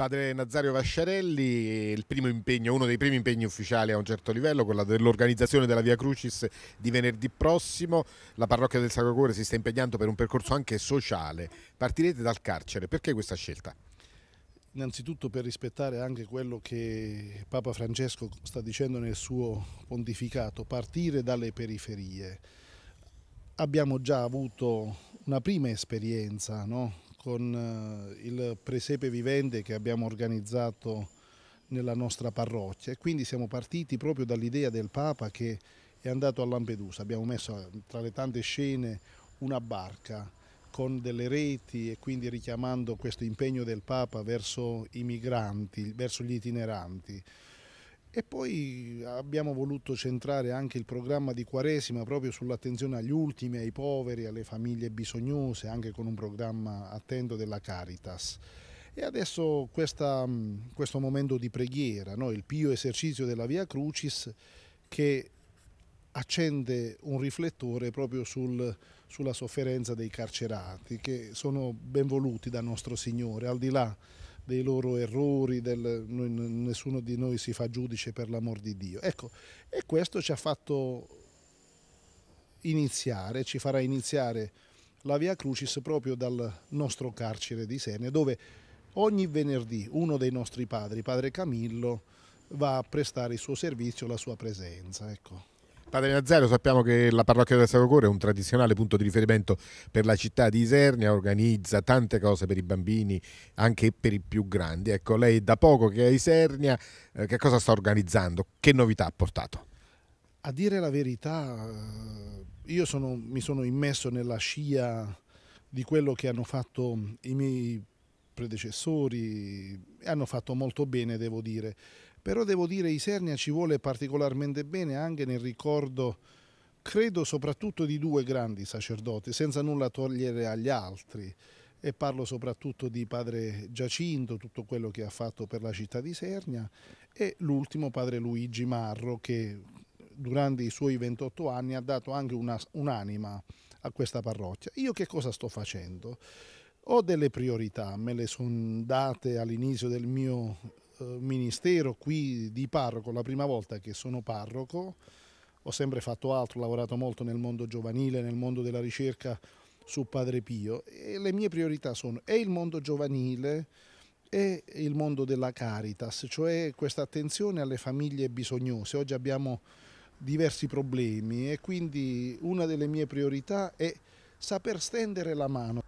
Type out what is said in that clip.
padre Nazario Vasciarelli, uno dei primi impegni ufficiali a un certo livello, quello dell'organizzazione della Via Crucis di venerdì prossimo. La parrocchia del Sacro Cuore si sta impegnando per un percorso anche sociale. Partirete dal carcere, perché questa scelta? Innanzitutto per rispettare anche quello che Papa Francesco sta dicendo nel suo pontificato, partire dalle periferie. Abbiamo già avuto una prima esperienza no? con eh, il presepe vivente che abbiamo organizzato nella nostra parrocchia e quindi siamo partiti proprio dall'idea del Papa che è andato a Lampedusa. Abbiamo messo eh, tra le tante scene una barca con delle reti e quindi richiamando questo impegno del Papa verso i migranti, verso gli itineranti. E poi abbiamo voluto centrare anche il programma di Quaresima proprio sull'attenzione agli ultimi, ai poveri, alle famiglie bisognose, anche con un programma attento della Caritas. E adesso questa, mm, questo momento di preghiera, no? il pio esercizio della Via Crucis che accende un riflettore proprio sul, sulla sofferenza dei carcerati, che sono ben voluti da nostro Signore, al di là dei loro errori, del, nessuno di noi si fa giudice per l'amor di Dio. Ecco, e questo ci ha fatto iniziare, ci farà iniziare la Via Crucis proprio dal nostro carcere di Sene, dove ogni venerdì uno dei nostri padri, padre Camillo, va a prestare il suo servizio, la sua presenza. Ecco. Padre Zero, sappiamo che la parrocchia del Sacro Cuore è un tradizionale punto di riferimento per la città di Isernia, organizza tante cose per i bambini, anche per i più grandi. Ecco, lei da poco che è a Isernia, eh, che cosa sta organizzando? Che novità ha portato? A dire la verità, eh, io sono, mi sono immesso nella scia di quello che hanno fatto i miei predecessori e hanno fatto molto bene, devo dire però devo dire Isernia ci vuole particolarmente bene anche nel ricordo credo soprattutto di due grandi sacerdoti, senza nulla togliere agli altri, e parlo soprattutto di padre Giacinto, tutto quello che ha fatto per la città di Isernia e l'ultimo padre Luigi Marro, che durante i suoi 28 anni ha dato anche un'anima un a questa parrocchia. Io che cosa sto facendo? Ho delle priorità, me le sono date all'inizio del mio eh, ministero qui di parroco, la prima volta che sono parroco, ho sempre fatto altro, ho lavorato molto nel mondo giovanile, nel mondo della ricerca su Padre Pio e le mie priorità sono e il mondo giovanile e il mondo della caritas, cioè questa attenzione alle famiglie bisognose. Oggi abbiamo diversi problemi e quindi una delle mie priorità è saper stendere la mano.